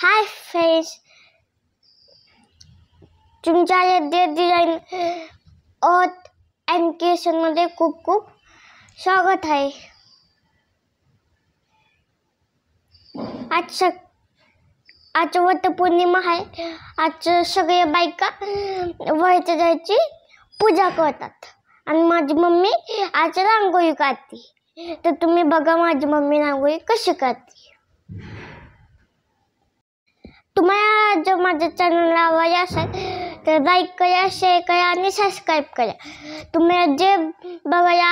hi friends तुमच्या यद्य design ओत and मध्ये खूप खूप स्वागत आहे आज सग आज पौर्णिमा आहे आज सगळे बायका व्हायच्या जायची पूजा करतात आणि माझी मम्मी आज रांगोळी काढते तर तुम्ही बघा माझी मम्मी रांगोळी कशी काढते तुम्हाला जो माझ्या चॅनलला आवडले असेल तर लाईक करा शेअर करा आणि सबस्क्राईब करा तुम्ही जे बघायला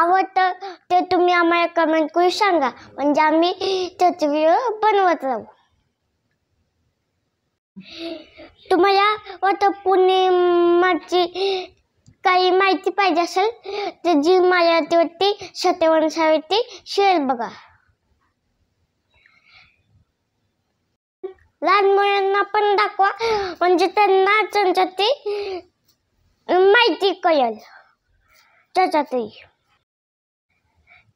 आवडतं ते तुम्ही आम्हाला कमेंट करून सांगा म्हणजे आम्ही त्याच व्हिडिओ बनवत राहू तुम्हाला वट पौर्णिमाची काही माहिती पाहिजे असेल तर जी माझ्यावरती सत्यवन सावरती शेअर बघा लहान मुलांना पण दाखवा म्हणजे त्यांना त्यांच्यात माहिती कळेल त्याच्यातही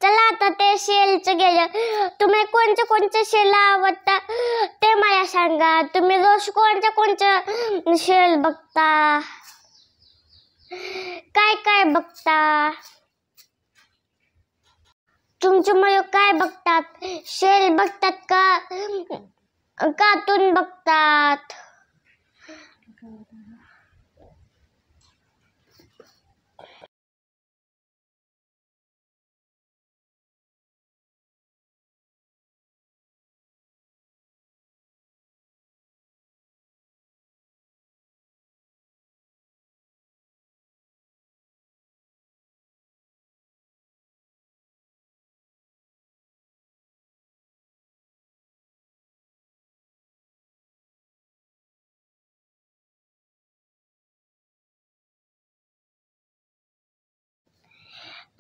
चला आता ते शेलचं गेलं तुम्ही कोणत्या कोणत्या शेल आवडता ते मला सांगा तुम्ही रोज कोणत्या कोणत्या शेल बघता काय काय बघता तुमच्यामुळे काय बघतात शेल बघतात का कार्टून बघतात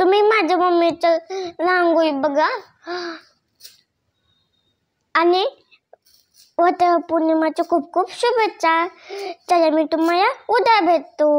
तुम्ही माझ्या मम्मीचं रांगोळी बघा आणि वट पौर्णिमाच्या खूप खूप शुभेच्छा चला मी तुम्हाला उद्या भेटतो